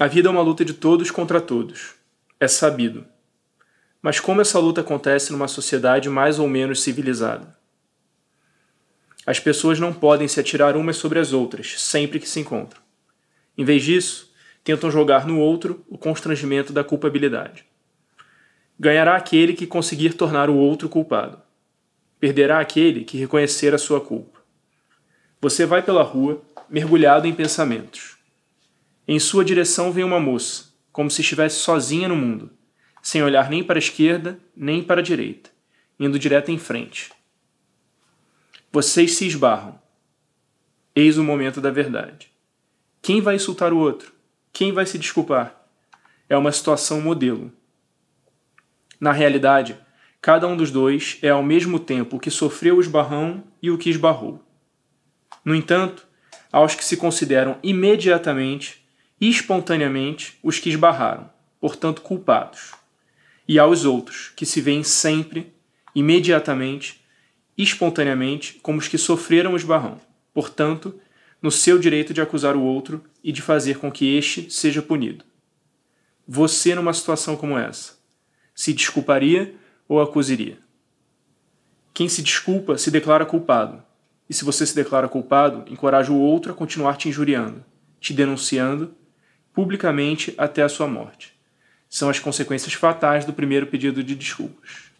A vida é uma luta de todos contra todos. É sabido. Mas como essa luta acontece numa sociedade mais ou menos civilizada? As pessoas não podem se atirar umas sobre as outras, sempre que se encontram. Em vez disso, tentam jogar no outro o constrangimento da culpabilidade. Ganhará aquele que conseguir tornar o outro culpado. Perderá aquele que reconhecer a sua culpa. Você vai pela rua, mergulhado em pensamentos. Em sua direção vem uma moça, como se estivesse sozinha no mundo, sem olhar nem para a esquerda nem para a direita, indo direto em frente. Vocês se esbarram. Eis o momento da verdade. Quem vai insultar o outro? Quem vai se desculpar? É uma situação modelo. Na realidade, cada um dos dois é ao mesmo tempo o que sofreu o esbarrão e o que esbarrou. No entanto, aos que se consideram imediatamente espontaneamente os que esbarraram, portanto culpados, e aos outros, que se veem sempre, imediatamente, espontaneamente, como os que sofreram o esbarrão, portanto, no seu direito de acusar o outro e de fazer com que este seja punido. Você, numa situação como essa, se desculparia ou acusaria? Quem se desculpa se declara culpado, e se você se declara culpado, encoraja o outro a continuar te injuriando, te denunciando publicamente até a sua morte. São as consequências fatais do primeiro pedido de desculpas.